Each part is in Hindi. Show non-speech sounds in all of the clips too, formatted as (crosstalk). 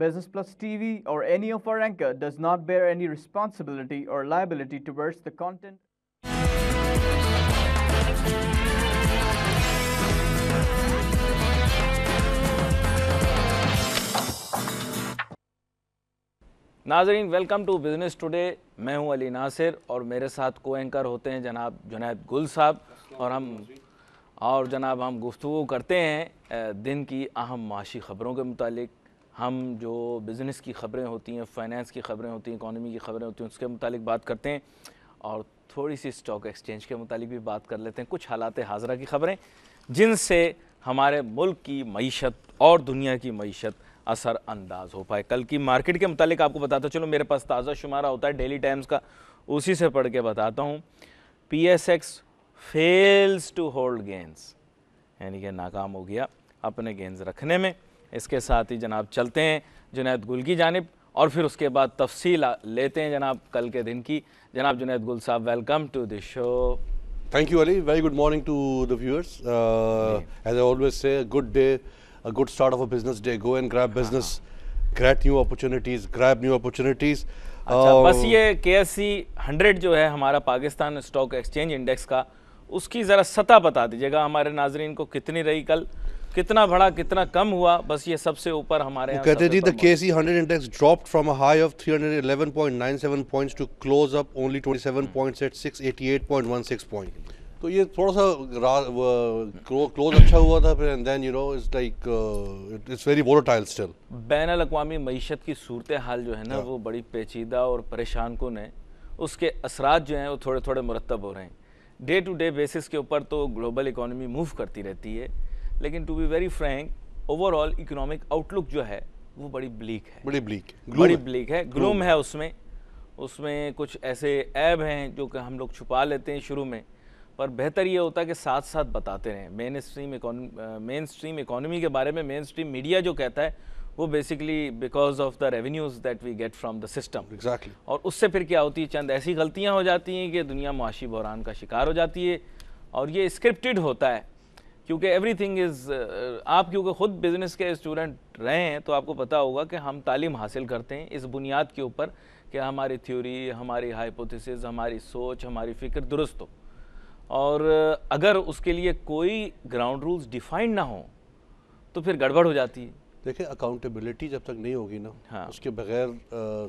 Business Plus TV or any of our anchor does not bear any responsibility or liability towards the content. नाजरीन वेलकम टू बिज़नेस टुडे मैं हूं अली नासिर और मेरे साथ को एंकर होते हैं जनाब जुनैद गुल साहब और हम और जनाब हम गुफ्तु करते हैं दिन की अहम माशी ख़बरों के मुतालिक हम जो बिज़नेस की ख़बरें होती हैं फाइनेंस की ख़बरें होती हैं इकानमी की ख़बरें होती हैं उसके मुतालिक बात करते हैं और थोड़ी सी स्टॉक एक्सचेंज के मुतालिक भी बात कर लेते हैं कुछ हालात हाजरा की ख़बरें जिनसे हमारे मुल्क की मीशत और दुनिया की मीशत असर अंदाज हो पाए कल की मार्केट के मुतालिक आपको बताता चलो मेरे पास ताज़ा शुमारा होता है डेली टाइम्स का उसी से पढ़ के बताता हूँ P S X fails to hold gains यानी कि नाकाम हो गया अपने गेंस रखने में इसके साथ ही जनाब चलते हैं जुनेद गुल की जानब और फिर उसके बाद तफसील लेते हैं जनाब कल के दिन की जनाब जुनेद गुल साहब welcome to the show thank you Ali very good morning to the viewers as always से good day good start of a business day go and grab business great new opportunities grab new opportunities बस ये के एस सी हंड्रेड जो है हमारा पाकिस्तान स्टॉक एक्सचेंज इंडेक्स का उसकी ज़रा सतह बता दीजिएगा हमारे नाजरन को कितनी रही कल कितना बढ़ा कितना कम हुआ बस ये सबसे ऊपर हमारे वो कहते जी the KSE 100 index dropped from a high of 311.97 points to close up only 27 points at 27.688.16 point तो ये थोड़ा सा क्लोज अच्छा हुआ था फिर and then you know it's like it's very volatile still बैन अवी मीशत की सूरत हाल जो है ना yeah. हाँ। वो बड़ी पेचीदा और परेशान कन है उसके असरा जो हैं वो थोड़े थोड़े मुरतब हो रहे हैं डे टू डे बेसिस के ऊपर तो ग्लोबल इकोनॉमी मूव करती रहती है लेकिन to be very frank overall economic outlook जो है वो बड़ी ब्लीक है बड़ी ब्लीक बड़ी ब्लीक है ग्लूम है उसमें उसमें कुछ ऐसे ऐब हैं जो कि हम लोग छुपा लेते हैं शुरू में पर बेहतर ये होता है कि साथ साथ बताते रहें mainstream mainstream economy के बारे में मेन स्ट्रीम मीडिया जो कहता है वो basically because of the revenues that we get from the system exactly और उससे फिर क्या होती है चंद ऐसी गलतियाँ हो जाती हैं कि दुनिया मुआशी बहरान का शिकार हो जाती है और ये स्क्रिप्टिड होता है क्योंकि एवरीथिंग इज़ uh, आप क्योंकि ख़ुद बिज़नेस के स्टूडेंट रहे हैं तो आपको पता होगा कि हम तालीम हासिल करते हैं इस बुनियाद के ऊपर कि हमारी थ्योरी हमारी हाइपोथिस हमारी सोच हमारी फ़िक्र दुरुस्त हो और अगर उसके लिए कोई ग्राउंड रूल्स डिफाइंड ना हो तो फिर गड़बड़ हो जाती है देखें अकाउंटेबिलिटी जब तक नहीं होगी ना हाँ। उसके बगैर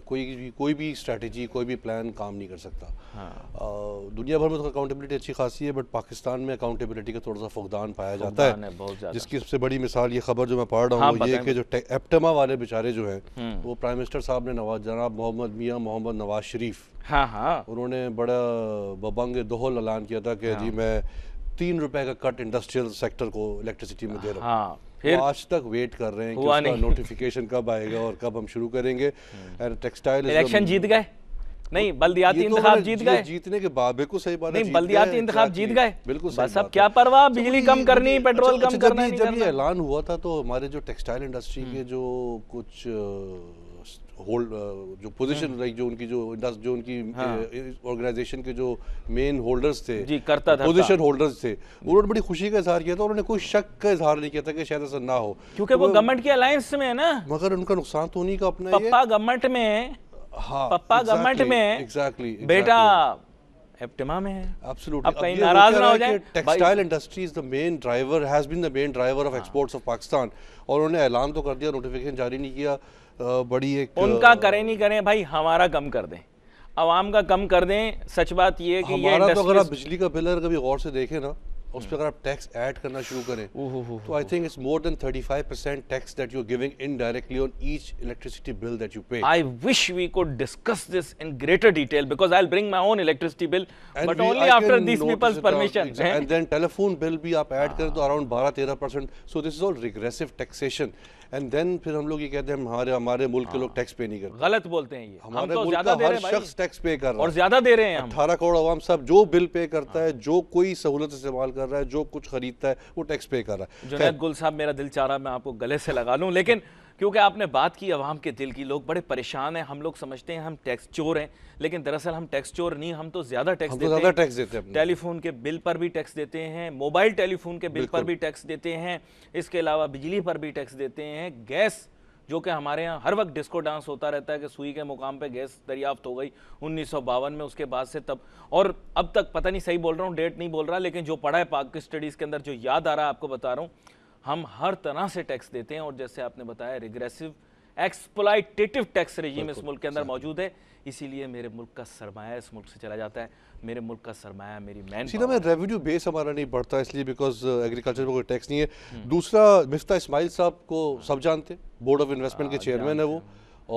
कोई भी कोई भी स्ट्रेटजी कोई भी प्लान काम नहीं कर सकता हाँ। आ, दुनिया भर में तो अकाउंटेबिलिटी अच्छी खासी है बट पाकिस्तान में अकाउंटेबिलिटी का थोड़ा सा फुकदान पाया जाता है, है जिसकी सबसे बड़ी मिसाल ये खबर जो मैं पढ़ रहा हाँ, हूँ हाँ, ये कि जो एप्टमा वाले बेचारे जो हैं हम्म। वो प्राइम मिनिस्टर साहब ने नवाज जनाब मोहम्मद मियाँ मोहम्मद नवाज शरीफ हाँ, हाँ। उन्होंने बड़ा बबंग दोहल ऐलान किया था कि जी मैं तीन रुपए का कट इंडस्ट्रियल सेक्टर को इलेक्ट्रिसिटी में दे रहा हूँ फिर आज तक वेट कर रहे हैं कि नोटिफिकेशन कब आएगा और कब हम शुरू करेंगे टेक्सटाइल इलेक्शन जीत गए नहीं बल्दियाती तो इंतखाब जीत गए जीतने के बाद बिल्कुल सही बात नहीं बल्दियाती इंतखाब जीत गए बिल्कुल बस अब क्या परवाह बिजली कम करनी पेट्रोल अच्छा, कम अच्छा, करना जब ये ऐलान हुआ था तो हमारे जो टेक्सटाइल इंडस्ट्री के हम्म। जो कुछ होल्ड uh, जो पोजीशन लाइक हम्म। जो उनकी जो जो उनकी ऑर्गेनाइजेशन हाँ। uh, uh, के जो मेन होल्डर्स थे जी करता था पोजीशन होल्डर्स थे उन्होंने बड़ी खुशी का इजहार किया था उन्होंने कोई शक का इजहार नहीं किया था कि शायद ऐसा ना हो क्योंकि तो वो गवर्नमेंट के अलायंस में है ना मगर उनका नुकसान तो उन्हीं का अपना पप्पा गवर्नमेंट में हाँ पप्पा गवर्नमेंट में एग्जैक्टली बेटा में है अब कहीं नाराज ना हो जाए ऑफ एक्सपोर्ट्स ऑफ पाकिस्तान और उन्होंने ऐलान तो कर दिया नोटिफिकेशन जारी नहीं किया बड़ी एक उनका करें नहीं करें भाई हमारा कम कर दें आवाम का कम कर दें सच बात ये है कि ये तो अगर आप बिजली का बिल अगर कभी गौर से देखें ना उस पर अगर आप टैक्स ऐड करना शुरू करें तो I think it's more than 35 percent tax that you giving indirectly on each electricity bill that you pay I wish we could discuss this in greater detail because I bring my own electricity bill but only after this people's permission and then telephone bill भी आप ऐड करें तो around 12 13 percent so this is all regressive taxation and then फिर हम लोग ये कहते हैं हमारे हमारे मुल्क के लोग टैक्स हाँ। पे नहीं करते गलत बोलते हैं ये हमारे हम तो मुल्क का हर शख्स टैक्स पे कर रहा है और ज्यादा दे रहे हैं अठारह करोड़ आवाम सब जो बिल पे करता हाँ। है जो कोई सहूलत इस्तेमाल कर रहा है जो कुछ खरीदता है वो टैक्स पे कर रहा है जुनेद गुल साहब मेरा दिल चाह रहा है मैं आपको गले से लगा लूँ लेकिन क्योंकि आपने बात की अवाम के दिल की लोग बड़े परेशान हैं हम लोग समझते हैं हम टैक्स चोर हैं लेकिन दरअसल हम टैक्स चोर नहीं हम तो ज़्यादा टैक्स तो देते ज़्यादा टैक्स देते हैं टेलीफोन के बिल पर भी टैक्स देते हैं मोबाइल टेलीफोन के बिल पर भी टैक्स देते हैं इसके अलावा बिजली पर भी टैक्स देते हैं गैस जो कि हमारे यहाँ हर वक्त डिस्को डांस होता रहता है कि सुई के मुकाम पे गैस दरियाफ्त हो गई उन्नीस में उसके बाद से तब और अब तक पता नहीं सही बोल रहा हूँ डेट नहीं बोल रहा लेकिन जो पढ़ा है पाक स्टडीज़ के अंदर जो याद आ रहा है आपको बता रहा हूँ हम हर तरह से टैक्स देते हैं और जैसे आपने बताया रिग्रेसिव एक्सप्लाइटेटिव टैक्स रजीम इस मुल्क के अंदर मौजूद है इसीलिए मेरे मुल्क का सरमाया इस मुल्क से चला जाता है मेरे मुल्क का सरमाया मेरी मैन सीधा में रेवेन्यू बेस हमारा नहीं बढ़ता इसलिए बिकॉज एग्रीकल्चर uh, में कोई टैक्स नहीं है हम्म। दूसरा मिफ्ता इसमाइल साहब को सब जानते बोर्ड ऑफ इन्वेस्टमेंट के चेयरमैन हाँ, है वो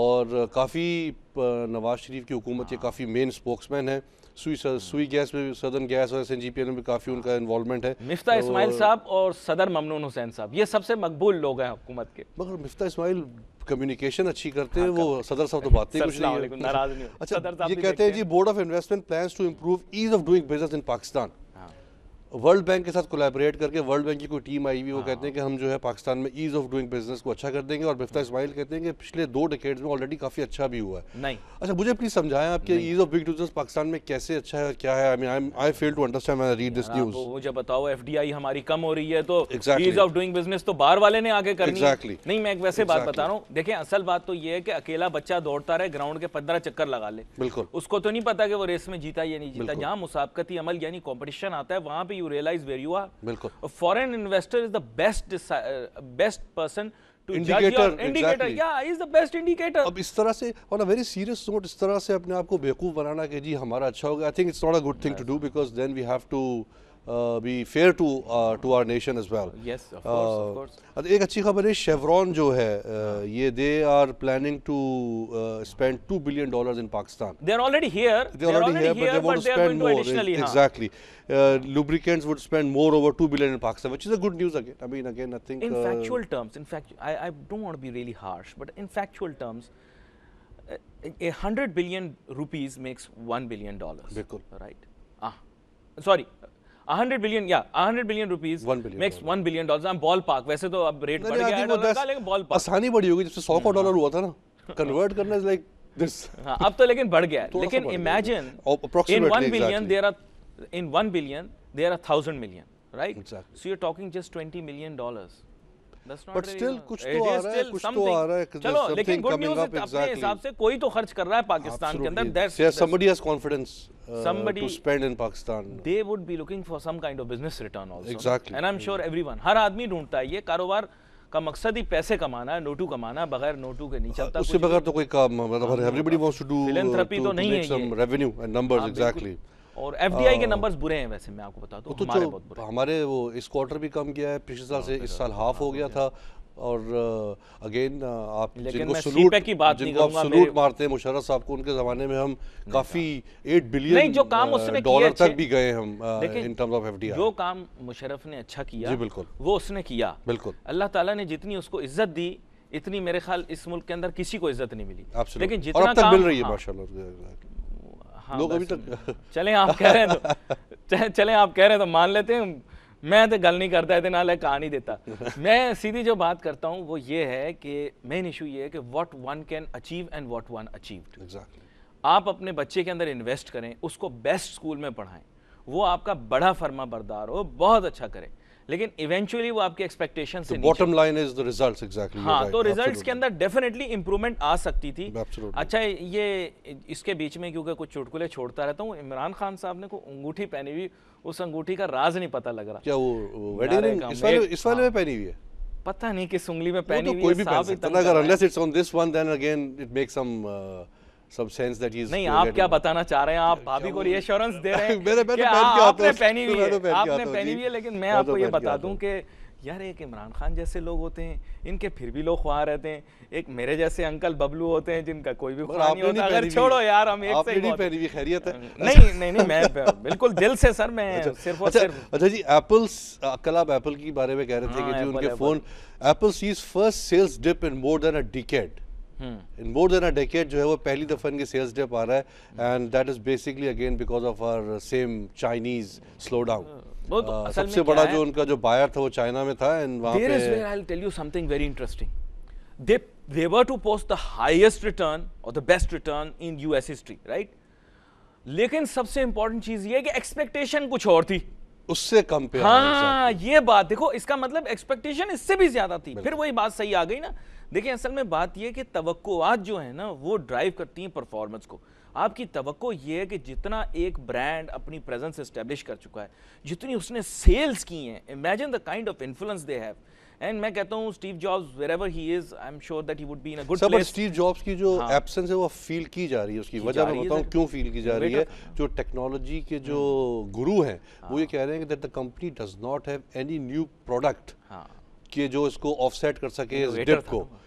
और uh, काफ़ी uh, नवाज शरीफ की हुकूमत के काफ़ी मेन स्पोक्समैन है सुई सुई गैस में सदन गैस और एस में भी काफ़ी उनका इन्वॉल्वमेंट है मिफ्ता इसमाइल साहब और सदर ममनून हुसैन साहब ये सबसे मकबूल लोग हैं हुकूमत के मगर मिफ्ता इसमाइल कम्युनिकेशन अच्छी करते हैं हाँ, वो सदर साहब तो बात ही कुछ नहीं है अच्छा ये कहते हैं जी Board of Investment plans to improve ease of doing business in Pakistan World Bank के साथ कोलैबोरेट करके वर्ल्ड बैंक की कोई टीम आई हुई वो कहते हैं कि हाँ। हम जो है पाकिस्तान में ईज़ ऑफ डूइंग बिजनेस को अच्छा कर देंगे और मिफ्ता हाँ। इसमाइल कहते हैं कि पिछले दो डिकेट्स में ऑलरेडी काफ़ी अच्छा भी हुआ है नहीं अच्छा मुझे प्लीज़ समझाएं आपके ease of doing business Pakistan में कैसे अच्छा है क्या है I mean I fail to understand I read this news मुझे बताओ एफ हमारी कम हो रही है तो ईज़ ऑफ डूइंग बिजनेस तो बार वाले ने आगे कर एक्जैक्टली नहीं मैं एक वैसे बात बता रहा हूँ देखें असल बात तो ये है कि अकेला बच्चा दौड़ता रहे ग्राउंड के पंद्रह चक्कर लगा ले बिल्कुल उसको तो नहीं पता कि वो रेस में जीता या नहीं जीता जहाँ मुसाबकती अमल यानी कॉम्पिटिशन आता है वहाँ पे you realize where you are bilkul a foreign investor is the best uh, best person to indicator, judge your indicator exactly. yeah is the best indicator अब इस तरह से on a very serious note इस तरह से अपने आप को बेवकूफ बनाना कि जी हमारा अच्छा हो गया I think it's uh, be fair to uh, to our nation as well. Yes, of uh, course, uh, of course. And one good है शेवरॉन जो है uh, they are planning to uh, spend two billion dollars in Pakistan. They are already here. They are already, already here, but they want but to they spend more. To exactly. Uh, lubricants would spend more over two billion in Pakistan, which is a good news again. I mean, again, I think. In uh, factual terms, in fact, I, I don't want to be really harsh, but in factual terms. A hundred billion rupees makes one billion dollars. Right. Ah, sorry, 100 billion या 100 billion rupees makes 1 billion dollars I am ballpark वैसे तो अब रेट बढ़ गया है लेकिन बॉल पार्क आसानी बढ़ी होगी जब से 100 का डॉलर हम्म, हाँ। हुआ था ना कन्वर्ट करना इज लाइक दिस अब तो लेकिन बढ़ गया है लेकिन imagine in 1 billion there are in 1 billion there are 1000 million right so you are talking just 20 million dollars but still तो कुछ तो आ रहा है कुछ तो आ रहा है चलो लेकिन गुड न्यूज अपने हिसाब से कोई तो खर्च कर रहा है पाकिस्तान के अंदर that's yeah, somebody has confidence uh, somebody to spend in Pakistan they would be looking for some kind of business return also exactly and i'm sure mm. everyone हर आदमी ढूंढता है ये कारोबार का मकसद ही पैसे कमाना है नोटू कमाना बगैर नोटू के नहीं चलता उससे बगैर तो कोई काम मतलब everybody wants to do philanthropy तो नहीं है ये रेवेन्यू एंड नंबर्स एग्जैक्टली और एफ डी आई के नंबर हाँ। बुरे हैं वैसे मैं आपको बता दूं तो हमारे बहुत बुरे हमारे वो इस क्वार्टर भी कम गया है पिछले साल हाँ, से इस साल हाफ हो गया था और अगेन आप जिनको सलूट e e की बात जिनको आप सलूट मारते हैं मुशरफ साहब को उनके जमाने में हम काफी एट हाँ। बिलियन नहीं जो काम उसने डॉलर तक भी गए हम इन टर्म्स ऑफ एफडीआई जो काम मुशर्रफ ने अच्छा किया जी बिल्कुल वो उसने किया बिल्कुल अल्लाह ताला ने जितनी उसको इज्जत दी इतनी मेरे ख्याल इस मुल्क के अंदर किसी को इज्जत नहीं मिली लेकिन जितना काम मिल रही है माशाल्लाह हाँ, लोग अभी तक (laughs) चलें आप कह रहे हैं तो चलें आप कह रहे हैं तो मान लेते हैं मैं तो गल नहीं करता इतना इतने कहा नहीं देता (laughs) मैं सीधी जो बात करता हूँ वो ये है कि मेन इशू ये है कि what one can achieve and what one achieve exactly आप अपने बच्चे के अंदर इन्वेस्ट करें उसको बेस्ट स्कूल में पढ़ाएं वो आपका बड़ा फर्मा बरदार हो बहुत अच्छा करें लेकिन इवेंचुअली वो आपके एक्सपेक्टेशन से bottom line is the results exactly हाँ तो रिजल्ट्स के अंदर डेफिनेटली इंप्रूवमेंट आ सकती थी Absolutely. अच्छा ये इसके बीच में क्योंकि कुछ चुटकुले छोड़ता रहता हूँ इमरान खान साहब ने को अंगूठी पहनी हुई उस अंगूठी का राज नहीं पता लग रहा क्या वो, वो वेडिंग रिंग इस वाले इस वाले में पहनी हुई है हाँ। पता नहीं किस उंगली में तो पहनी हुई है कोई भी पहन सकता अगर unless it's on this one then again it makes some सब सेंस दैट ही इज नहीं आप क्या बताना चाह रहे हैं आप भाभी को रियश्योरेंस दे रहे हैं (laughs) मेरे पहले पहन के आते हैं पहनी हुई है आपने पहनी हुई है लेकिन मैं आपको ये बता दूं कि यार एक इमरान खान जैसे लोग होते हैं इनके फिर भी लोग ख्वाह रहते हैं एक मेरे जैसे अंकल बबलू होते हैं जिनका कोई भी ख्वाह नहीं होता अगर छोड़ो यार हम एक से नहीं पहनी हुई खैरियत है नहीं नहीं नहीं मैं (laughs) (laughs) बिल्कुल दिल से सर मैं अच्छा, सिर्फ और अच्छा, सिर्फ अच्छा जी एप्पल्स कल आप एप्पल के बारे में कह रहे थे कि हाँ, जी उनके phone Apple sees first sales dip in more than a decade in more than a decade जो है वो पहली दफ़ा इनके सेल्स डे पा रहा है and that is basically again because of are same Chinese slowdown सबसे बड़ा जो उनका जो बायर था वो चाइना में था एंड वहां पे there is I will tell you something very interesting they they were to post the highest return और the best return in US history right लेकिन सबसे इंपॉर्टेंट चीज ये है कि एक्सपेक्टेशन कुछ और थी उससे कम पे हाँ ये बात देखो इसका मतलब एक्सपेक्टेशन इससे भी ज्यादा थी फिर वही बात सही आ गई ना देखिए असल में बात यह कि तवक्कोआत जो है ना वो ड्राइव करती हैं परफॉर्मेंस को आपकी तो ये है कि जितना एक ब्रांड अपनी प्रेजेंस इस्टेब्लिश कर चुका है जितनी उसने सेल्स की हैं imagine the kind of influence they have and मैं कहता हूँ Steve Jobs wherever he is I am sure that he would be in a good place Steve Jobs की जो एब्सेंस हाँ, है वो फील की जा रही है उसकी वजह मैं बताऊँ क्यों फील की जा रही है जो टेक्नोलॉजी के जो हम्म। गुरु हैं हाँ, वो ये हाँ। कह रहे हैं कि that the company does not have any new product के जो इसको ऑफसेट कर सके इस डिप को तो।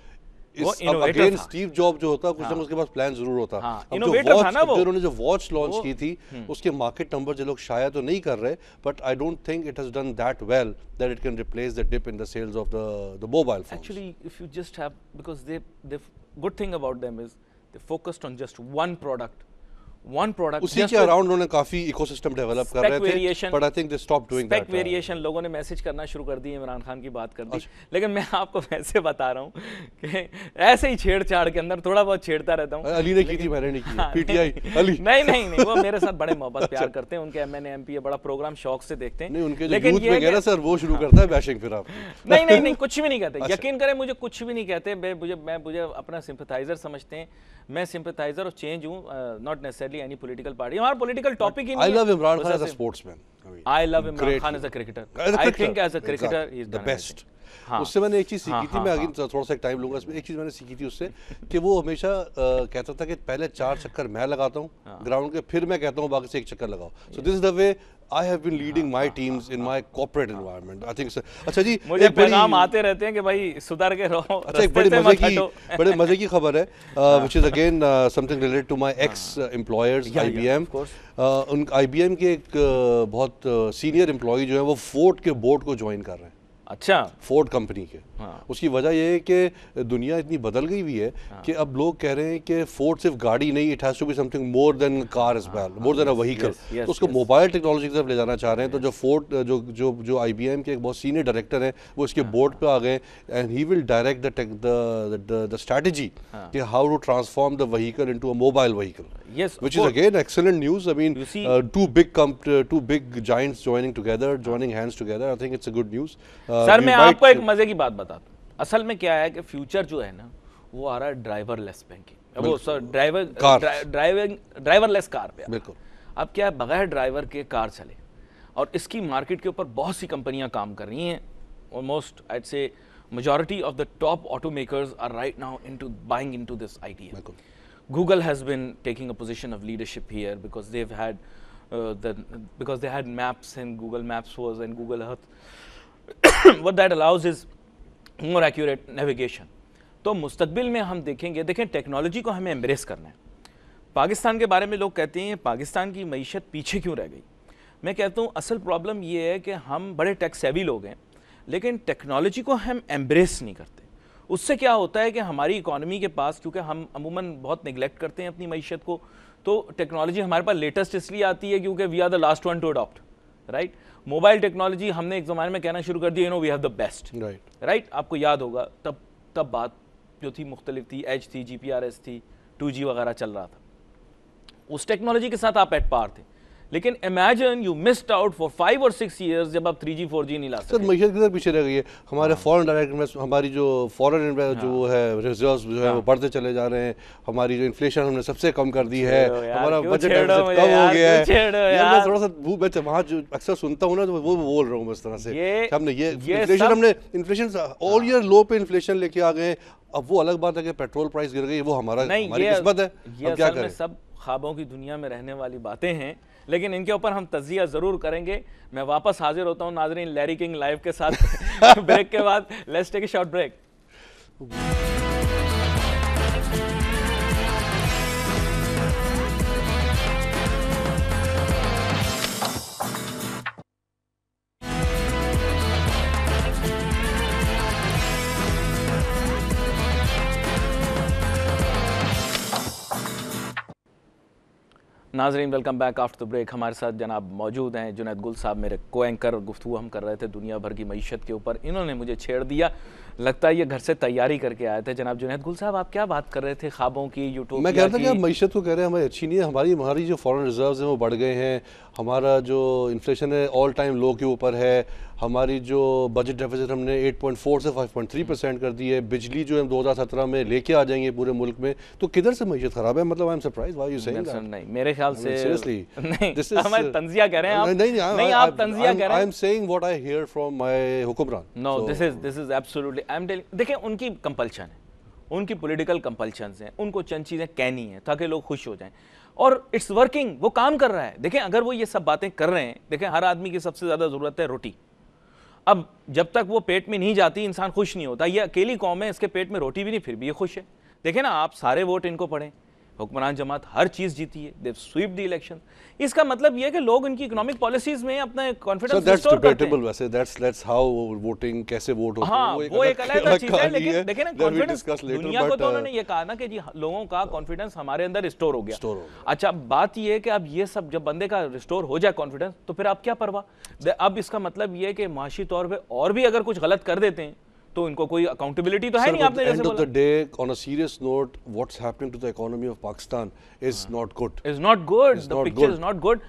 स्टीव जॉब जो होता कुछ ना हाँ। उसके पास प्लान जरूर होता हाँ, वॉच उन्होंने जो वॉच लॉन्च की थी हम्म। उसके मार्केट नंबर जो लोग शायद तो नहीं कर रहे but I don't think it has done that well that it can replace the dip in the sales of the the mobile phone actually if you just have because they they good thing about them is they focused on just one product one product उसी के अराउंड उन्होंने काफी इकोसिस्टम डेवलप कर रहे थे but I think they stop doing that variation लोगों ने मैसेज करना शुरू कर दी इमरान खान की बात कर दी अच्छा। लेकिन मैं आपको (laughs) वैसे बता रहा हूँ कि ऐसे ही छेड़छाड़ के अंदर थोड़ा बहुत छेड़ता रहता हूँ अली ने की थी मैंने की हाँ, पीटीआई अली नहीं नहीं नहीं वो मेरे साथ बड़े मोहब्बत (laughs) अच्छा। प्यार करते हैं उनके एमएनए एमपी प्रोग्राम, प्रोग्राम शौक से देखते हैं लेकिन ये वगैरह सर वो शुरू करता है बैशिंग फिर आप (laughs) नहीं नहीं नहीं कुछ भी नहीं कहते अच्छा। यकीन करें मुझे कुछ भी नहीं कहते मुझे मैं मुझे अपना सिंपथाइजर समझते हैं मैं सिंपथाइजर और चेंज हूँ not necessary hardly any political party. Our political topic in I love Imran Khan as a sportsman. I love Imran Great. Khan as a cricketer. As a cricketer. I think as a cricketer exactly. he's the best. उससे मैंने एक चीज़ सीखी थी मैं अगेन थोड़ा सा टाइम लूंगा एक चीज़ मैंने सीखी थी उससे कि वो हमेशा कहता था कि पहले चार चक्कर मैं लगाता हूँ ग्राउंड के फिर मैं कहता हूँ बाकी से एक चक्कर लगाओ so this is the way I have been leading my teams in my corporate environment I think अच्छा जी मुझे पैगाम आते रहते हैं कि भाई सुधर के रहो अच्छा एक बड़े मजे की बड़े मजे की खबर है which is again something related to my ex employers IBM उन आईबीएम के एक uh, बहुत सीनियर uh, एम्प्लॉय जो है वो फोर्ट के बोर्ड को ज्वाइन कर रहे हैं अच्छा फोर्ट कंपनी के हाँ। उसकी वजह यह है कि दुनिया इतनी बदल गई हुई है हाँ। कि अब लोग कह रहे हैं कि फोर्ड सिर्फ गाड़ी नहीं it has to be something more than car is well more than a vehicle तो उसको मोबाइल टेक्नोलॉजी की तरफ ले जाना चाह रहे हैं तो जो फोर्ड जो जो जो आईबीएम के एक बहुत सीनियर डायरेक्टर हैं वो इसके बोर्ड हाँ। पर आ गए and he will direct the the strategy कि how to transform the vehicle into a mobile vehicle which is again excellent news I mean two big two big giants joining together joining hands together I think it's a good news sir मैं आपको एक मजे की बात बता असल में क्या है कि फ्यूचर जो है ना वो आ रहा है ड्राइवर लेस बैंकिंग वो sir driver driving driverless car पे बिल्कुल अब क्या है बगैर ड्राइवर के कार चले और इसकी मार्केट के ऊपर बहुत सी कंपनियां काम कर रही हैं ऑलमोस्ट आइट से majority of the top automakers are right now into buying into this idea Google has been taking a position of leadership here because they had because they had maps and Google maps and Google हथ what allows is more accurate navigation तो मुस्तबिल में हम देखेंगे देखें टेक्नोलॉजी को हमें एम्ब्रेस करना है पाकिस्तान के बारे में लोग कहते हैं पाकिस्तान की मीशत पीछे क्यों रह गई मैं कहता हूँ असल प्रॉब्लम ये है कि हम बड़े टैक्स सेवी लोग हैं लेकिन टेक्नोलॉजी को हम एम्ब्रेस नहीं करते उससे क्या होता है कि हमारी इकानमी के पास क्योंकि हम अमूमन बहुत निगलेक्ट करते हैं अपनी मीशत को तो टेक्नोलॉजी हमारे पास लेटेस्ट इसलिए आती है क्योंकि we are the last one to adopt right mobile technology हमने एक ज़माने में कहना शुरू कर दिया no we have the best right right आपको याद होगा तब तब बात जो थी मुख्तलिफ थी एच थी जी पी आर एस थी टू जी वगैरह चल रहा था उस टेक्नोलॉजी के साथ आप एट पार थे लेकिन imagine you missed out for five और सिक्स ईयर जब आप थ्री जी फोर जी नहीं ला सकते मीशत किधर पीछे रह गई है हमारे फॉरन डायरेक्ट इन्वेस्ट हमारी जो फॉरेन हाँ। जो है रिजर्व जो है वो हाँ। बढ़ते चले जा रहे हैं हमारी जो इन्फ्लेशन हमने सबसे कम कर दी है हमारा बजट कम हो गया है थोड़ा सा वहाँ जो अक्सर सुनता हूँ ना तो वो बोल रहा हूँ इस तरह से हमने ये इन्फ्लेशन हमने इन्फ्लेशन ऑल ईयर लो पे इन्फ्लेशन लेके आ गए अब वो अलग बात है कि पेट्रोल प्राइस गिर गई वो हमारा हमारी किस्मत है अब क्या करें सब ख्वाबों की दुनिया में रहने वाली बातें हैं लेकिन इनके ऊपर हम तजिया ज़रूर करेंगे मैं वापस हाजिर होता हूँ नाजरीन लैरी किंग लाइव के साथ (laughs) ब्रेक के बाद लेट्स टेक शॉर्ट ब्रेक नाजरीन welcome back after the break हमारे साथ जनाब मौजूद हैं जुनेद गुल साहब मेरे को एंकर गुफ्तु हम कर रहे थे दुनिया भर की मीशत के ऊपर इन्होंने मुझे छेड़ दिया लगता है ये घर से तैयारी करके आए थे जनाब जुनेद गुल साहब आप क्या बात कर रहे थे खाबों की यूट्यूब मैं कहता कि मीशत को कह रहे हैं हमारी अच्छी नहीं है हमारी हमारी जो फॉरेन रिजर्व्स हैं वो बढ़ गए हैं हमारा जो इन्फ्लेशन है ऑल टाइम लो के ऊपर है हमारी जो बजट डेफिसिट हमने 8.4 से 5.3 परसेंट कर दी है बिजली जो हम 2017 में लेके आ जाएंगे पूरे मुल्क में तो किधर से मीशत खराब है मतलब I am surprise why you saying नहीं मेरे ख्याल से सीरियसली (laughs) नहीं तंजिया कह रहे हैं आप नहीं आप तंजिया कह रहे हैं I am saying what I hear from my हुक्मरान no this is this is absolutely I am telling देखें उनकी कंपल्शन है उनकी पॉलिटिकल कंपल्शन हैं उनको चंद चीज़ें कहनी है ताकि लोग खुश हो जाएं और इट्स वर्किंग वो काम कर रहा है देखें अगर वो ये सब बातें कर रहे हैं देखें हर आदमी की सबसे ज़्यादा ज़रूरत है रोटी अब जब तक वो पेट में नहीं जाती इंसान खुश नहीं होता ये अकेली कौम है इसके पेट में रोटी भी नहीं फिर भी ये खुश है देखें ना आप सारे वोट इनको पढ़ें हुक्मरान जमात हर चीज़ जीती है देव स्वीप द इलेक्शन इसका मतलब यह है कि लोग उनकी इकोनॉमिक पॉलिसीज में अपना कॉन्फिडेंस रिस्टोर करते हैं वैसे दैट्स लेट्स हाउ वोटिंग कैसे वोट होता हाँ, है वो एक अलग तो चीज है लेकिन देखिए ना कॉन्फिडेंस दुनिया को तो uh, उन्होंने ये कहा ना कि जी हाँ, लोगों का कॉन्फिडेंस हाँ। हमारे अंदर रिस्टोर हो गया अच्छा बात यह है कि अब ये सब जब बंदे का रिस्टोर हो जाए कॉन्फिडेंस तो फिर आप क्या परवाह अब इसका मतलब यह है कि माशी तौर पर और भी अगर कुछ गलत कर देते हैं तो इनको कोई अकाउंटेबिलिटी तो है नहीं आपने जैसे बोला day on a serious note what's happening to the economy of Pakistan is not good is not good the picture is not good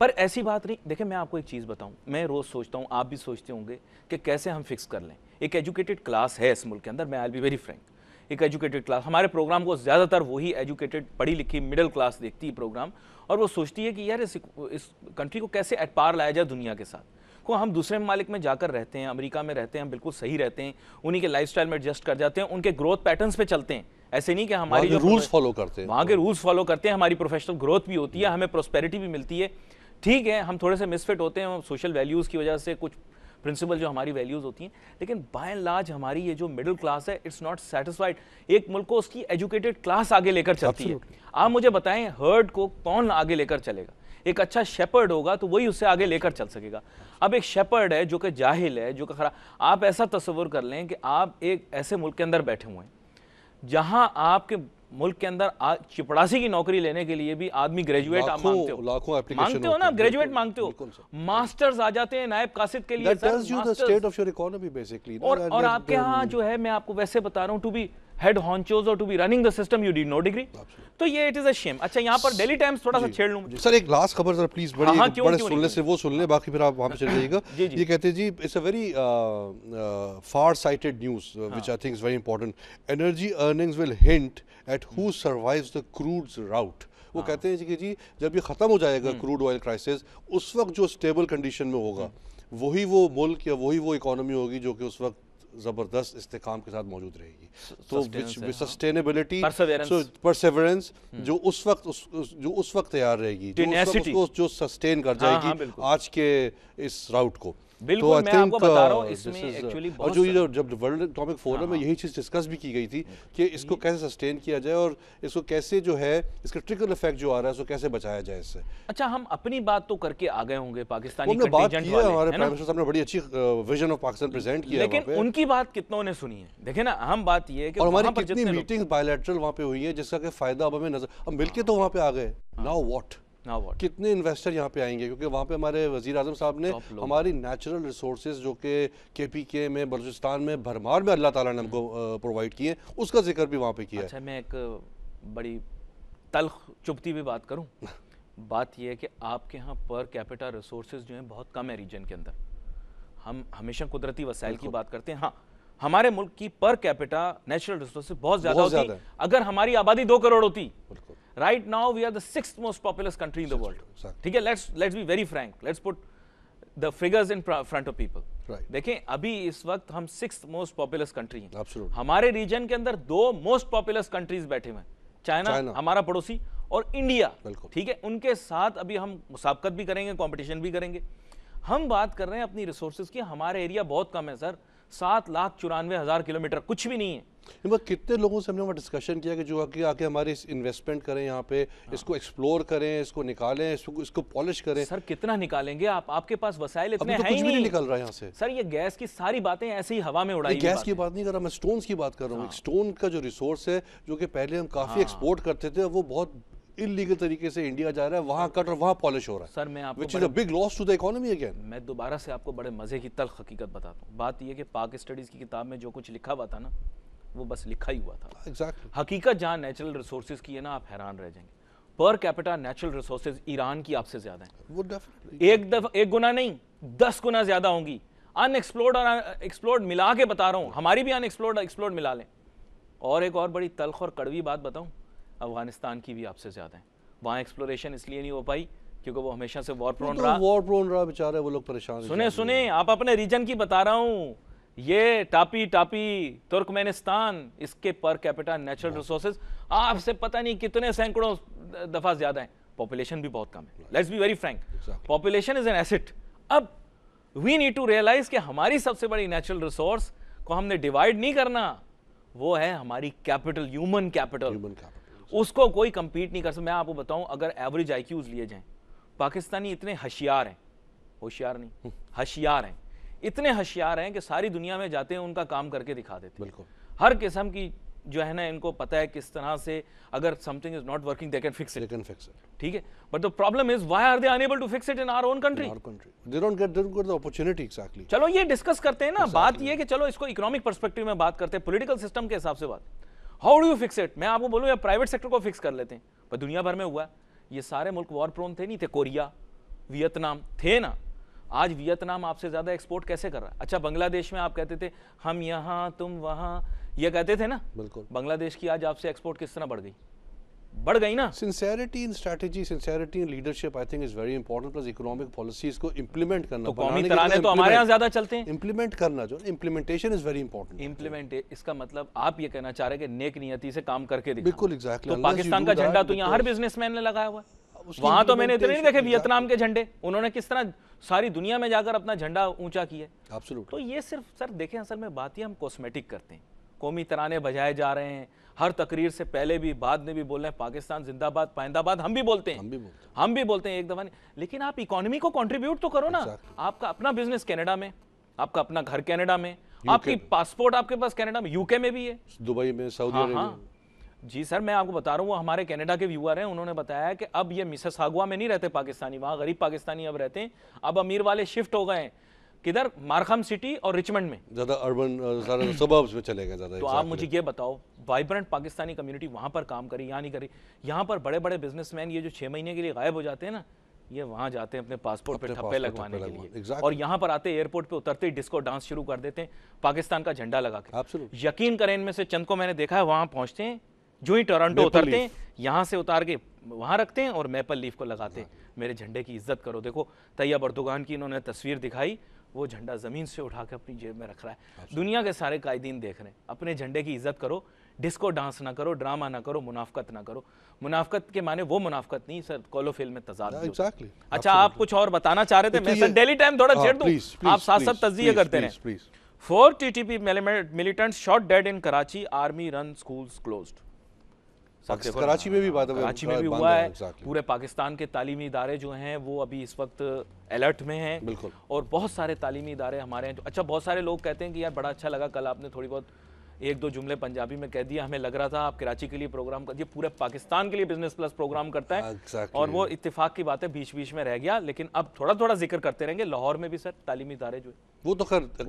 पर ऐसी बात नहीं देखिए मैं आपको एक चीज़ बताऊं मैं रोज़ सोचता हूं आप भी सोचते होंगे कि कैसे हम फिक्स कर लें एक एजुकेटेड क्लास है इस मुल्क के अंदर मैं आई बी वेरी फ्रेंक एक एजुकेटेड क्लास हमारे प्रोग्राम को ज़्यादातर वही एजुकेटेड पढ़ी लिखी मिडिल क्लास देखती है प्रोग्राम और वो सोचती है कि यार इस, इस कंट्री को कैसे एट पार लाया जाए दुनिया के साथ को हम दूसरे ममालिक में जाकर रहते हैं अमेरिका में रहते हैं हम बिल्कुल सही रहते हैं उन्हीं के लाइफ में एडजस्ट कर जाते हैं उनके ग्रोथ पैटर्न पे चलते हैं ऐसे नहीं कि हमारी रूल्स फॉलो करते हैं वहाँ के रूल्स फॉलो करते हैं हमारी प्रोफेशनल ग्रोथ भी होती है हमें प्रोस्पेरिटी भी मिलती है ठीक है हम थोड़े से मिसफिट होते हैं सोशल वैल्यूज़ की वजह से कुछ प्रिंसिपल जो हमारी वैल्यूज़ होती हैं लेकिन बाय एंड लार्ज हमारी ये जो मिडिल क्लास है इट्स नॉट सेटिस्फाइड एक मुल्क को उसकी एजुकेटेड क्लास आगे लेकर चलती है आप मुझे बताएं हर्ड को कौन आगे लेकर चलेगा एक अच्छा शेपर्ड होगा तो वही उसे आगे लेकर चल सकेगा अब एक शेपर्ड है जो कि जाहिल है जो कि खरा आप ऐसा तस्वुर कर लें कि आप एक ऐसे मुल्क के अंदर बैठे हुए हैं जहाँ आपके मुल्क के अंदर चिपड़ासी की नौकरी लेने के लिए भी आदमी ग्रेजुएट आप मांगते हो लाखों मांगते हो ना ग्रेजुएट मांगते हो मास्टर्स आ जाते हैं नायब कासिद के लिए और आपके यहाँ जो है मैं आपको वैसे बता रहा हूँ टू बी हेड हॉन्चोज और to be running the system you did no degree तो ये इट इज अ शेम अच्छा यहाँ पर डेली टाइम्स थोड़ा सा छेड़ लू सर एक लास्ट खबर सर प्लीज बड़ी हाँ, हाँ बड़े सुन ले से वो सुन ले बाकी फिर आप वहां पे (coughs) चले जाइएगा ये कहते हैं जी it's a very far sighted news which I think is very important energy earnings will hint at who survives the crude rout वो हाँ। कहते हैं जी कि जी जब ये ख़त्म हो जाएगा क्रूड ऑयल क्राइसिस उस वक्त जो स्टेबल कंडीशन में होगा hmm. वही वो मुल्क या वही वो इकोनॉमी होगी जो कि उस वक्त ज़बरदस्त इस्तेकाम के साथ मौजूद रहेगी तो सस्टेनेबिलिटी हाँ। हम्म। परसेवरेंस जो उस वक्त जो उस वक्त तैयार रहेगी जो, सस्टेन कर हाँ, हाँ, जाएगी आज के इस राउट को बिल्कुल तो मैं आपको बता रहा हूँ uh, इसमें एक्चुअली uh, और जो ये जब वर्ल्ड इकोनॉमिक फोरम हाँ। में हाँ। यही चीज़ डिस्कस भी की गई थी हम्म। कि इसको कैसे सस्टेन किया जाए और इसको कैसे जो है इसका ट्रिकल इफेक्ट जो आ रहा है इसको कैसे बचाया जाए इससे अच्छा हम अपनी बात तो करके आ गए होंगे पाकिस्तानी अच्छी विजन ऑफ पाकिस्तान प्रेजेंट किया लेकिन उनकी बात कितनों ने सुनी है देखे ना अहम बात यह है हमारी कितनी मीटिंग बायोलेट्रल वहाँ पे हुई है जिसका फायदा अब हमें नजर अब मिलकर तो वहाँ पे आ गए नाउ हाँ। वॉट कितने इन्वेस्टर यहाँ पे आएंगे क्योंकि वहाँ पे हमारे वजीर आजम साहब ने हमारी नेचुरल रिसोर्स जो कि के पी के में बलोचिस्तान में भरमार में अल्लाह ताला ने हमको प्रोवाइड किए उसका जिक्र भी वहाँ पे किया अच्छा मैं एक बड़ी तलख चुपती हुई बात करूँ (laughs) बात यह है कि आपके यहाँ पर कैपिटल रिसोर्स जो हैं बहुत कम है रीजन के अंदर हम हमेशा कुदरती वसाइल की बात करते हैं हाँ हमारे मुल्क की पर कैपिटा नेचुरल रिसोर्स बहुत ज़्यादा होती अगर हमारी आबादी दो करोड़ होती right now we are the sixth most populous country in the world ठीक है let's let's be very frank let's put the figures in front of people right देखें अभी इस वक्त हम sixth most populous country हैं absolutely हमारे region के अंदर दो most populous countries बैठे हुए हैं चाइना हमारा पड़ोसी और इंडिया ठीक है उनके साथ अभी हम मुसाबकत भी करेंगे कंपटीशन भी करेंगे हम बात कर रहे हैं अपनी रिसोर्सेज की हमारे एरिया बहुत कम है सर सात लाख चौरानवे हज़ार किलोमीटर कुछ भी नहीं है इनमें कितने लोगों से हमने वहाँ डिस्कशन किया कि जो आके आके हमारे इस इन्वेस्टमेंट करें यहाँ पे हाँ। इसको एक्सप्लोर करें इसको निकालें इसको इसको पॉलिश करें सर कितना निकालेंगे आप आपके पास वसाइल इतने तो हैं नहीं निकल रहा है यहाँ से सर ये गैस की सारी बातें ऐसे ही हवा में उड़ाई गैस की बात नहीं कर रहा मैं स्टोन की बात कर रहा हूँ स्टोन हाँ। का जो रिसोर्स है जो कि पहले हम काफ़ी एक्सपोर्ट हाँ। करते थे वो बहुत इलीगल तरीके से इंडिया जा रहा है वहां कट और वहां पॉलिश हो रहा है सर मैं आपको which is a big loss to the economy again मैं दोबारा से आपको बड़े मज़े की तल हकीकत बताता हूँ बात यह कि पाक स्टडीज़ की किताब में जो कुछ लिखा हुआ था ना वो बस लिखा ही हुआ था exactly. हकीकत जहाँ नेचुरल रिसोर्स की है ना आप हैरान रह जाएंगे per capita natural resource Iran की आपसे ज़्यादा है वो एक दफ़ा एक गुना नहीं दस गुना ज़्यादा होंगी अनएक्सप्लोर्ड और एक्सप्लोर्ड मिला के बता रहा हूं हमारी भी अनएक्सप्लोर्ड एक्सप्लोर्ड मिला लें और एक और बड़ी तलख और कड़वी बात बताऊं अफगानिस्तान की भी आपसे ज़्यादा है वहाँ एक्सप्लोरेशन इसलिए नहीं हो पाई क्योंकि वो हमेशा से वॉर प्रोन तो रहा वॉर प्रोन रहा बेचारे वो लोग परेशान सुने सुने आप अपने रीजन की बता रहा हूँ ये टापी टापी तुर्कमेनिस्तान इसके पर कैपिटा नेचुरल रिसोर्सेज आपसे पता नहीं कितने सैकड़ों दफा ज्यादा है पॉपुलेशन भी बहुत कम है let's be very frank population is an asset अब वी नीड टू रियलाइज कि हमारी सबसे बड़ी नेचुरल रिसोर्स को हमने डिवाइड नहीं करना वो है हमारी कैपिटल ह्यूमन कैपिटल उसको कोई कंपीट नहीं कर सकता मैं आपको बताऊं अगर एवरेज आई क्यूज लिए जाए पाकिस्तानी इतने होशियार हैं होशियार नहीं होशियार हम्म। हैं इतने होशियार हैं कि सारी दुनिया में जाते हैं उनका काम करके दिखा देते बिल्कुल हर किस्म की जो है ना इनको पता है किस तरह से अगर something is not working they can fix it can fix it ठीक है but the problem is why are they unable to fix it in our own country our country they don't get don't get the opportunity exactly चलो ये डिस्कस करते हैं ना exactly. बात ये है कि चलो इसको इकोनॉमिक पर्सपेक्टिव में बात करते हैं पॉलिटिकल सिस्टम के हिसाब से बात how do you fix it मैं आपको बोलूँ या प्राइवेट सेक्टर को फिक्स कर लेते हैं पर दुनिया भर में हुआ है ये सारे मुल्क वॉर प्रोन थे नहीं थे कोरिया वियतनाम थे ना आज वियतनाम आपसे ज़्यादा एक्सपोर्ट कैसे कर रहा है अच्छा बांग्लादेश में आप कहते थे हम यहाँ तुम वहाँ ये कहते थे ना बिल्कुल बांग्लादेश की आज आपसे एक्सपोर्ट किस तरह बढ़ गई बढ़ गई ना sincerity in strategy sincerity in leadership I think is very important plus economic policies को इंप्लीमेंट करना तो कौमी तराने तो हमारे यहाँ ज्यादा चलते हैं इंप्लीमेंट करना जो implementation is very important implement इसका मतलब आप ये कहना चाह रहे हैं कि नेक नियति से काम करके बिल्कुल एग्जैक्टली तो पाकिस्तान का झंडा तो यहाँ हर बिजनेसमैन ने लगाया हुआ है वहां तो मैंने इतने नहीं देखे वियतनाम के झंडे उन्होंने किस तरह सारी दुनिया में जाकर अपना झंडा ऊंचा किया तो ये सिर्फ सर देखें असल में बात ही हम कॉस्मेटिक करते हैं कौमी तराने बजाए जा रहे हैं हर तकरीर से पहले भी बाद में भी बोल रहे हैं पाकिस्तान जिंदाबाद पाइंदाबाद हम भी बोलते हैं हम भी बोलते हैं हम भी बोलते हैं एक दफा नहीं लेकिन आप इकोनॉमी को कॉन्ट्रीब्यूट तो करो ना आपका अपना बिजनेस कैनेडा में आपका अपना घर कैनेडा में आपकी पासपोर्ट आपके पास कैनेडा में यूके में भी है दुबई में सऊदी हाँ, हाँ। जी सर मैं आपको बता रहा हूँ हमारे कनाडा के व्यूअर हैं उन्होंने बताया कि अब ये मिसेस हागुआ में नहीं रहते पाकिस्तानी वहाँ गरीब पाकिस्तानी अब रहते हैं अब अमीर वाले शिफ्ट हो गए हैं किधर मारखम सिटी और रिचमंड में ज्यादा अर्बन सबर्ब्स में चले गए ज्यादा तो आप मुझे ये बताओ वाइब्रेंट पाकिस्तानी कम्युनिटी वहां पर काम करी यहाँ नहीं करी यहाँ पर बड़े बड़े बिजनेसमैन ये जो छह महीने के लिए गायब हो जाते हैं ना ये वहां जाते हैं अपने पासपोर्ट पे ठप्पे लगवाने के लिए exactly. और यहाँ पर आते एयरपोर्ट पे उतरते ही डिस्को डांस शुरू कर देते हैं पाकिस्तान का झंडा लगा के Absolutely. यकीन करें इनमें से चंद को मैंने देखा है वहां पहुंचते हैं जो ही टोरंटो उतरते हैं यहाँ से उतार के वहां रखते हैं और मैपल लीफ को लगाते हैं हाँ। मेरे झंडे की इज्जत करो देखो तैयब अर्दुगान की इन्होंने तस्वीर दिखाई वो झंडा ज़मीन से उठा के अपनी जेब में रख रहा है अच्छा। दुनिया के सारे कायदीन देख रहे हैं अपने झंडे की इज्जत करो डिस्को डांस ना करो ड्रामा ना करो मुनाफ्त ना करो मुनाफ्त के माने वो मुनाफ्त नहीं सर कोलो फिल्म में तजाद yeah, exactly. अच्छा Absolutely. आप कुछ और बताना चाह रहे थे तो मैं तो सर डेली टाइम थोड़ा हाँ, छेड़ दूं आप साथ साथ तजिए करते रहे four T TTP militant shot dead in Karachi army run schools closed Karachi में भी बात कराची में भी हुआ है पूरे पाकिस्तान के तालीमी इदारे जो हैं वो अभी इस वक्त अलर्ट में हैं बिल्कुल और बहुत सारे तालीमी इदारे हमारे हैं अच्छा बहुत सारे लोग कहते हैं कि यार बड़ा अच्छा लगा कल आपने थोड़ी बहुत एक दो जुमले पंजाबी में कह दिया हमें लग रहा था आप कराची के लिए प्रोग्राम कर दिए पूरे पाकिस्तान के लिए बिजनेस प्लस प्रोग्राम करता है exactly. और वो इतफाक की बात है बीच बीच में रह गया लेकिन अब थोड़ा थोड़ा जिक्र करते रहेंगे लाहौर में भी सर ताली इदारे जो वो तो खैर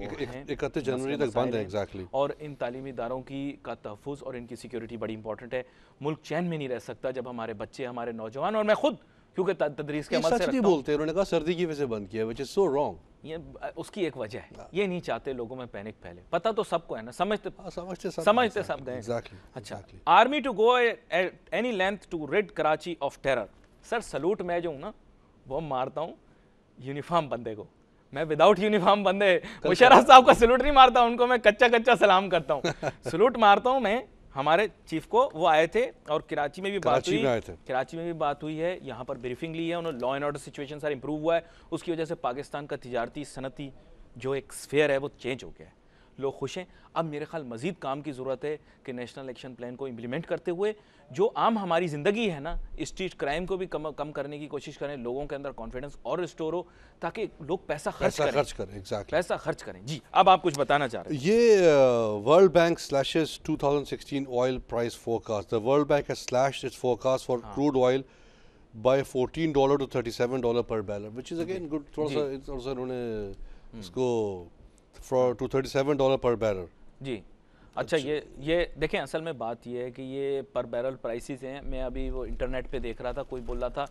इकतीस जनवरी तक बंद है एग्जैक्टली और इन तालीमी इदारों की का तहफ़ और इनकी सिक्योरिटी बड़ी इंपॉर्टेंट है मुल्क चैन में नहीं रह सकता जब हमारे बच्चे हमारे नौजवान और मैं खुद क्योंकि तदरीस के बोलते हैं उन्होंने कहा सर्दी की वजह से बंद किया विच इज़ सो रॉन्ग ये उसकी एक वजह है हाँ। ये नहीं चाहते लोगों में पैनिक फैले पता तो सबको है ना समझते आ, हाँ, समझते सब समझते सब गए exactly, अच्छा exactly. Army to go at any length to rid Karachi of terror sir salute मैं जो हूँ ना वो मारता हूँ यूनिफॉर्म बंदे को मैं विदाउट यूनिफॉर्म बंदे मुशरफ साहब का सलूट नहीं मारता उनको मैं कच्चा कच्चा सलाम करता हूँ (laughs) सलूट मारता हूँ मैं हमारे चीफ को वो आए थे और कराची में भी बात हुई थे कराची में भी बात हुई है यहाँ पर ब्रीफिंग ली है उन्होंने लॉ एंड ऑर्डर सिचुएशन सारा इंप्रूव हुआ है उसकी वजह से पाकिस्तान का तजारती सनती जो एक स्फेयर है वो चेंज हो गया है लोग खुश हैं अब मेरे ख्याल मज़ीद काम की ज़रूरत है कि नेशनल एक्शन प्लान को इम्प्लीमेंट करते हुए जो आम हमारी ज़िंदगी है ना स्ट्रीट क्राइम को भी कम कम करने की कोशिश करें लोगों के अंदर कॉन्फिडेंस और रिस्टोर हो ताकि लोग पैसा खर्च पैसा खर्च करें exactly. पैसा खर्च करें जी अब आप कुछ बताना चाह रहे हैं ये world bank slash two thousand oil price forecast the world bank slash slashed forecast for crude oil by fourteen dollar to thirty seven dollar per barrel which is again good थोड़ा सा उन्होंने हम्म। इसको for to thirty seven dollar per barrel जी अच्छा ये ये देखें असल में बात ये है कि ये पर बैरल प्राइसेस हैं मैं अभी वो इंटरनेट पे देख रहा था कोई बोल रहा था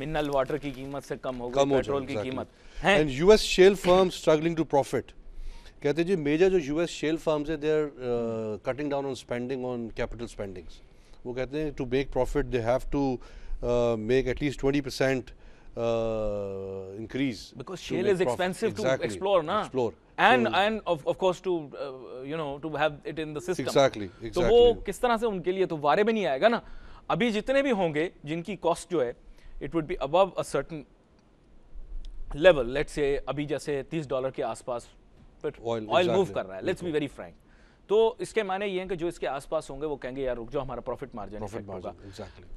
मिनरल वाटर की कीमत से कम होगा पेट्रोल की कीमत and US shale firm struggling to profit कहते हैं जी मेजर जो यूएस शेल फर्म्स है they are cutting down on spending on capital spendings वो कहते हैं to make profit they have to make at least twenty percent uh, increase. Because shale is expensive exactly. to explore, na? Explore. And so, and of, of course to uh, you know to have it in the system. Exactly. Exactly. so wo kis tarah se unke liye to vare में nahi aayega na अभी जितने भी होंगे जिनकी कॉस्ट जो है it would be above a certain level let's say abhi jaise 30 dollar के आसपास ऑयल ऑयल मूव कर रहा है लेट्स be very frank तो इसके माने ये हैं कि जो इसके आसपास होंगे वो कहेंगे यार रुक जाओ हमारा प्रॉफिट मार्जिन होगा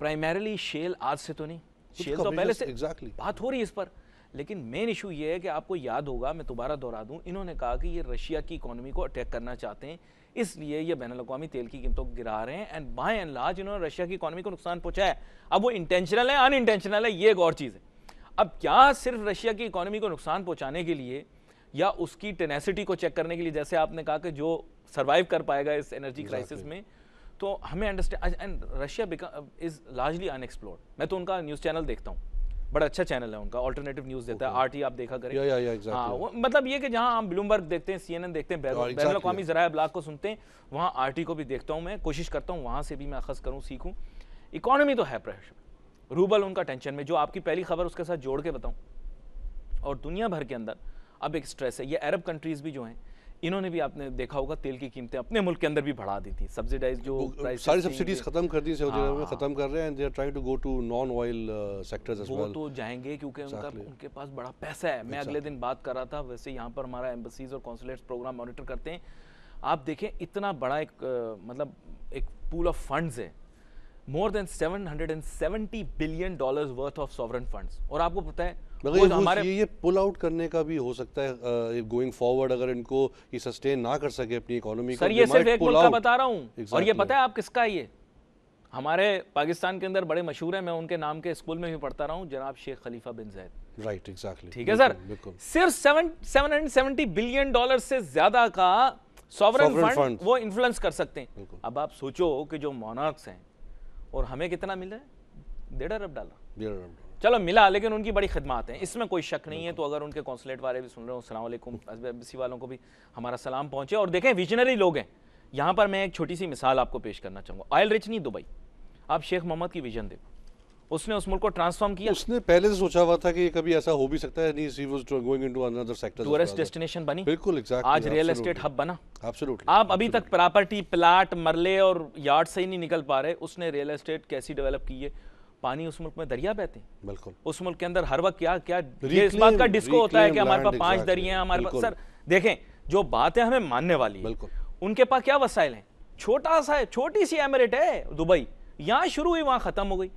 प्राइमरीली शेल आज से तो नहीं शेल तो पहले से exactly. बात हो रही है इस पर लेकिन मेन इशू ये है कि आपको याद होगा मैं दोबारा दोहरा दूं इन्होंने कहा कि ये रशिया की इकोनॉमी को अटैक करना चाहते हैं इसलिए ये बैन अवी तेल की कीमतों को गिरा रहे हैं एंड बाय एंड लार्ज इन्होंने रशिया की इकोनॉमी को नुकसान पहुंचाया है अब वो इंटेंशनल है अनइंटेंशनल है ये एक और चीज़ है अब क्या सिर्फ रशिया की इकोनॉमी को नुकसान पहुंचाने के लिए या उसकी टेनेसिटी को चेक करने के लिए जैसे आपने कहा कि जो सर्वाइव कर पाएगा इस एनर्जी क्राइसिस में तो हमें understand and Russia is largely unexplored मैं तो उनका न्यूज़ चैनल देखता हूँ बड़ा अच्छा चैनल है उनका ऑल्टरनेटिव न्यूज़ देता है आर आप देखा करें exactly. हाँ, मतलब ये कि जहाँ हम ब्लूमबर्ग देखते हैं सीएनएन देखते हैं बैन अवी जराया ब्लाक को सुनते हैं वहाँ आर को भी देखता हूँ मैं कोशिश करता हूँ वहाँ से भी मैं अखज़ करूँ सीखूँ इकोनॉमी तो है प्रेशर रूबल उनका टेंशन में जो आपकी पहली खबर उसके साथ जोड़ के बताऊँ और दुनिया भर के अंदर अब एक स्ट्रेस है ये अरब कंट्रीज़ भी जो हैं इन्होंने भी आपने देखा होगा तेल की कीमतें अपने मुल्क के अंदर भी बढ़ा दी थी सब्सिडाइज जो सारी सब्सिडीज खत्म कर दी सऊदी अरब में खत्म कर रहे हैं they are trying to go to non oil sectors वो तो जाएंगे क्योंकि उनका उनके पास बड़ा पैसा है मैं अगले दिन बात कर रहा था वैसे यहाँ पर हमारा एम्बसीज और कॉन्सुलेट्स प्रोग्राम मॉनिटर करते हैं आप देखें इतना बड़ा एक uh, मतलब एक पूल ऑफ फंड्स है more than seven billion dollars worth of sovereign funds और आपको पता है मगर मतलब हमारे ये, ये पुल आउट करने का भी हो सकता है गोइंग फॉरवर्ड अगर इनको ये सस्टेन ना कर सके अपनी इकोनॉमी सर ये सिर्फ एक मुल्क का बता रहा हूँ और ये पता है आप किसका ये हमारे पाकिस्तान के अंदर बड़े मशहूर हैं मैं उनके नाम के स्कूल में भी पढ़ता रहा हूँ जनाब Sheikh Khalifa bin Zayed right exactly ठीक है सर सिर्फ seven seven hundred seventy billion dollar से ज्यादा का सॉवरन फंड वो इन्फ्लुएंस कर सकते हैं अब आप सोचो कि जो मोनार्क्स हैं और हमें कितना मिल रहा है डेढ़ अरब डॉलर डेढ़ अरब चलो मिला लेकिन उनकी बड़ी खदमात हैं इसमें कोई शक नहीं है तो अगर उनके कौंसलेट वाले भी सुन रहे हो सलामकुम एम्बेसी वालों को भी हमारा सलाम पहुँचे और देखें विजनरी लोग हैं यहाँ पर मैं एक छोटी सी मिसाल आपको पेश करना चाहूँगा रिच नहीं दुबई आप शेख मोहम्मद की विजन देखो उसने उस मुल्क को ट्रांसफॉर्म किया उसने पहले से सोचा हुआ था कि कभी ऐसा हो भी सकता है नहीं टूरिस्ट डेस्टिनेशन बनी बिल्कुल एग्जैक्टली आज रियल एस्टेट हब बना एब्सोल्युटली आप अभी तक प्रॉपर्टी प्लाट मरले और यार्ड से ही नहीं निकल पा रहे उसने रियल एस्टेट कैसी डेवलप की है पानी उस मुल्क में दरिया बहते हैं बिल्कुल उस मुल्क के अंदर हर वक्त क्या क्या इस बात का डिस्को होता है कि हमारे पास पांच दरिया हमारे पास सर देखें जो बात है हमें मानने वाली बिल्कुल उनके पास क्या वसाइल है छोटा सा है छोटी सी एमरेट है दुबई यहाँ शुरू हुई वहाँ ख़त्म हो गई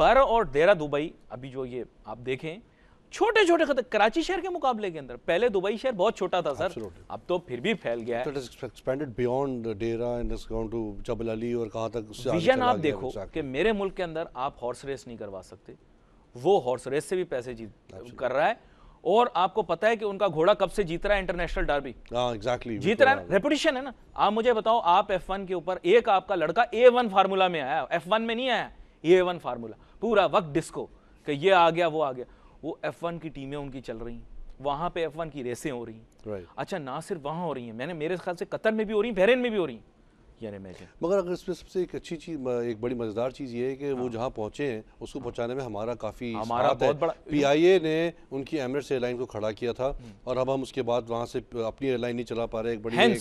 बर और देरा दुबई अभी जो ये आप देखें छोटे छोटे खतर कराची शहर के मुकाबले के अंदर पहले दुबई शहर बहुत छोटा था सर अब तो फिर भी फैल गया है expanded beyond Deira and Jebel Ali और कहां तक विजन आप देखो कि मेरे मुल्क के अंदर आप हॉर्स रेस नहीं करवा सकते वो हॉर्स रेस से भी पैसे जीत कर रहा है और आपको पता है कि उनका घोड़ा कब से जीत रहा है इंटरनेशनल डर्बी एग्जैक्टली जीत रहा है रेपुटेशन है ना आप मुझे बताओ आप एफ के ऊपर एक आपका लड़का ए वन फार्मूला में आया एफ में नहीं आया ए वन फार्मूला पूरा वक्त डिस्को कि ये आ गया वो आ गया वो एफ वन की टीमें उनकी चल रही वहाँ पे एफ वन की रेसें हो रही right. अच्छा ना सिर्फ वहाँ हो रही हैं मैंने मेरे ख्याल से कतर में भी हो रही हैं बहरेन में भी हो रही हैं यानी मैं मगर अगर इसमें सबसे एक अच्छी चीज़ एक बड़ी मज़ेदार चीज़ ये है कि हाँ। वो जहाँ पहुँचे हैं उसको पहुँचाने में हमारा काफ़ी हमारा बहुत बड़ा पी आई ए ने उनकी एमरेट्स एयरलाइन को खड़ा किया था हम्म। और अब हम उसके बाद वहाँ से अपनी एयरलाइन नहीं चला पा रहे एक बड़ी एक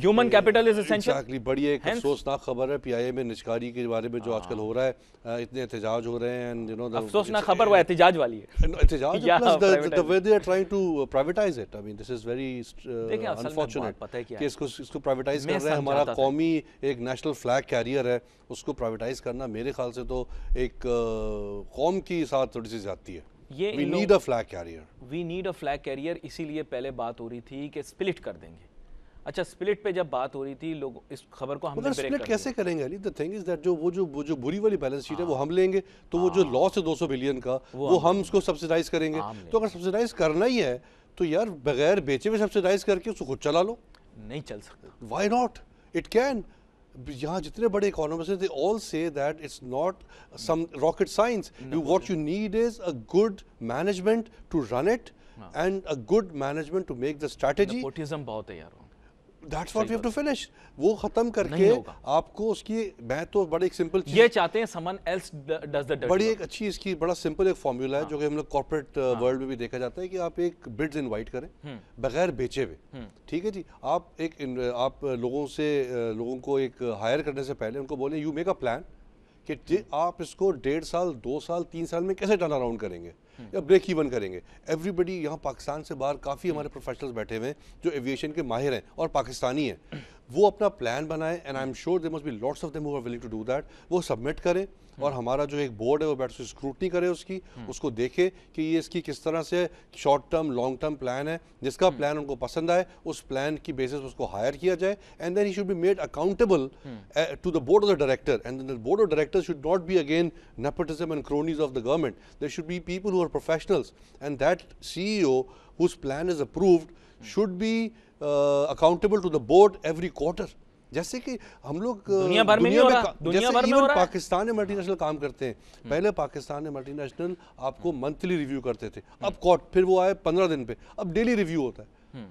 ह्यूमन कैपिटल इज एसेंशियल बड़ी एक अफसोसनाक खबर है पीआईए में निजकारी के बारे में जो हाँ। आजकल हो रहा है इतने एहतजाज हो रहे हैं एंड यू नो अफसोसनाक खबर वो एहतजाज वाली है (laughs) एहतजाज plus the way they are trying to privatize it I mean this is very unfortunate पता है कि इसको इसको प्राइवेटाइज कर रहे हैं हमारा قومی एक नेशनल फ्लैग कैरियर है उसको प्राइवेटाइज करना मेरे ख्याल से तो एक قوم uh, की साथ थोड़ी सी जाती है we need a flag carrier we need a flag carrier इसीलिए पहले बात हो रही थी कि स्प्लिट कर देंगे अच्छा स्प्लिट पे जब बात हो रही थी लोग इस खबर को हमने स्प्लिट मतलब कैसे करेंगे Ali the thing is that जो वो जो वो जो बुरी वाली बैलेंस शीट है वो हाँ। हम लेंगे तो वो जो लॉस हाँ। है 200 बिलियन का वो हम उसको सब्सिडाइज करेंगे तो अगर सब्सिडाइज करना ही है तो यार बगैर बेचे हुए सब्सिडाइज करके उसको खुद चला लो नहीं चल सकता वाई नॉट इट कैन यहाँ जितने बड़े economist they all say that it's not some rocket science you what you need is a good management to run it and a good management to make the strategy बहुत है यार That's what we have to finish. वो खत्म करके आपको उसकी मैं तो बड़े एक सिंपल ये चाहते हैं समन एल्स डज द बड़ी एक अच्छी इसकी बड़ा सिंपल एक फॉर्मूला है हाँ। जो कि हम लोग कॉर्पोरेट वर्ल्ड uh, हाँ। में भी देखा जाता है कि आप एक बिड्स इनवाइट करें हम्म। बगैर बेचे हुए हम्म। ठीक है जी आप एक आप लोगों से uh, लोगों को एक हायर करने से पहले उनको बोले यू मेक अ प्लान कि हम्म। आप इसको डेढ़ साल दो साल तीन साल में कैसे टर्न अराउंड करेंगे या ब्रेक इवन करेंगे एवरीबडी यहाँ पाकिस्तान से बाहर काफ़ी हमारे प्रोफेशनल्स hmm. बैठे हुए हैं जो एविएशन के माहिर हैं और पाकिस्तानी हैं hmm. वो अपना प्लान बनाएं and I am sure there must be lots of them who are willing to do that वो सबमिट करें और हमारा जो एक बोर्ड है वो बैठ स्क्रूटनी करे उसकी हम्म। उसको देखे कि ये इसकी किस तरह से short term long term plan है जिसका प्लान हम्म। उनको पसंद आए उस प्लान की बेसिस उसको हायर किया जाए and then he should be made accountable to the board of the director and the board of director should not be again nepotism and cronies of the government there should be people who are professionals and that C E O plan plan is approved should uh, accountable to the board every quarter जैसे कि हम लोग दुनिया भर में, दुनिया में, में दुनिया भर में पाकिस्तान में मल्टीनेशनल काम करते हैं हम्म। पहले पाकिस्तान में मल्टीनेशनल आपको मंथली हम्म। रिव्यू करते थे हम्म। अब कॉट फिर वो आए पंद्रह दिन पे अब डेली रिव्यू होता है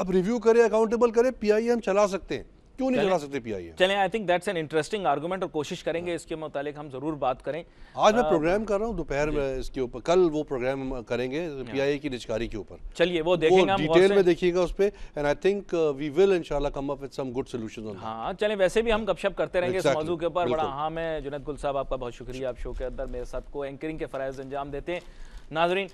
अब रिव्यू करें अकाउंटेबल करें पीआईएम चला सकते हैं क्यों नहीं चला सकते पीआईए चलें I think that's an interesting argument और कोशिश करेंगे हाँ। इसके मुतालिक हम जरूर बात करें आज मैं प्रोग्राम कर रहा हूँ दोपहर में इसके ऊपर कल वो प्रोग्राम करेंगे पीआईए हाँ। की निचकारी के ऊपर चलिए वो देखेंगे डिटेल में देखिएगा उस पर and I think we will इंशाल्लाह come up with some good solution हाँ चले वैसे भी हम गपशप करते रहेंगे इस मौजू के ऊपर बड़ा हाँ मैं जुनेद गुल साहब आपका बहुत शुक्रिया आप शो के अंदर मेरे साथ को एंकरिंग के फरज अंजाम देते हैं नाजरीन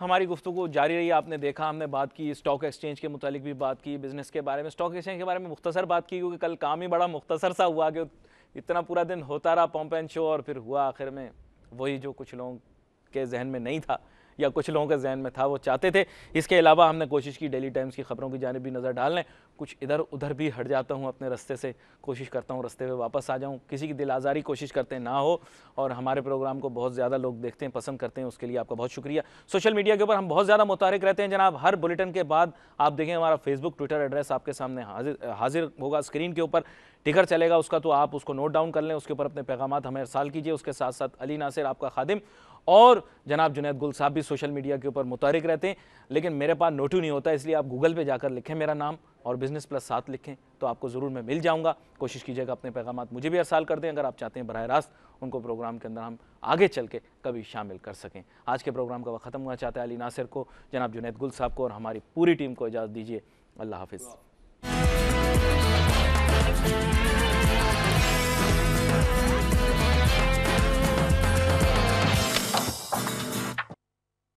हमारी गुफ्तु जारी रही आपने देखा हमने बात की स्टॉक एक्सचेंज के मुतालिक भी बात की बिज़नेस के बारे में स्टॉक एक्सचेंज के बारे में मुख्तसर बात की क्योंकि कल काम ही बड़ा मुख्तसर सा हुआ कि इतना पूरा दिन होता रहा पम्प एंड शो और फिर हुआ आखिर में वही जो कुछ लोगों के जहन में नहीं था या कुछ लोगों के जहन में था वो चाहते थे इसके अलावा हमने कोशिश की डेली टाइम्स की खबरों की जानब भी नज़र डाल लें कुछ इधर उधर भी हट जाता हूँ अपने रस्ते से कोशिश करता हूँ रस्ते पर वापस आ जाऊँ किसी की दिल आज़ारी कोशिश करते ना हो और हमारे प्रोग्राम को बहुत ज़्यादा लोग देखते हैं पसंद करते हैं उसके लिए आपका बहुत शुक्रिया सोशल मीडिया के ऊपर हम बहुत ज़्यादा मुतारक रहते हैं जनाब हर बुलेटिन के बाद आप देखें हमारा फेसबुक ट्विटर एड्रेस आपके सामने हाजिर हाजिर होगा स्क्रीन के ऊपर टिकर चलेगा उसका तो आप उसको नोट डाउन कर लें उसके ऊपर अपने पैगाम हमें साल कीजिए उसके साथ साथ अली नासिर आपका खादिम और जनाब जुनेद गुल साहब भी सोशल मीडिया के ऊपर मुतारक रहते हैं लेकिन मेरे पास नोटू नहीं होता इसलिए आप गूगल पे जाकर लिखें मेरा नाम और बिज़नेस प्लस साथ लिखें तो आपको ज़रूर मैं मिल जाऊँगा कोशिश कीजिएगा अपने पैगाम मुझे भी अरसाल कर दें अगर आप चाहते हैं बरह रास्त उनको प्रोग्राम के अंदर हम आगे चल के कभी शामिल कर सकें आज के प्रोग्राम का वह ख़त्म होना चाहते हैं अली नासिर को जनाब जुनेद गुल साहब को और हमारी पूरी टीम को इजाज़त दीजिए अल्लाह हाफिज़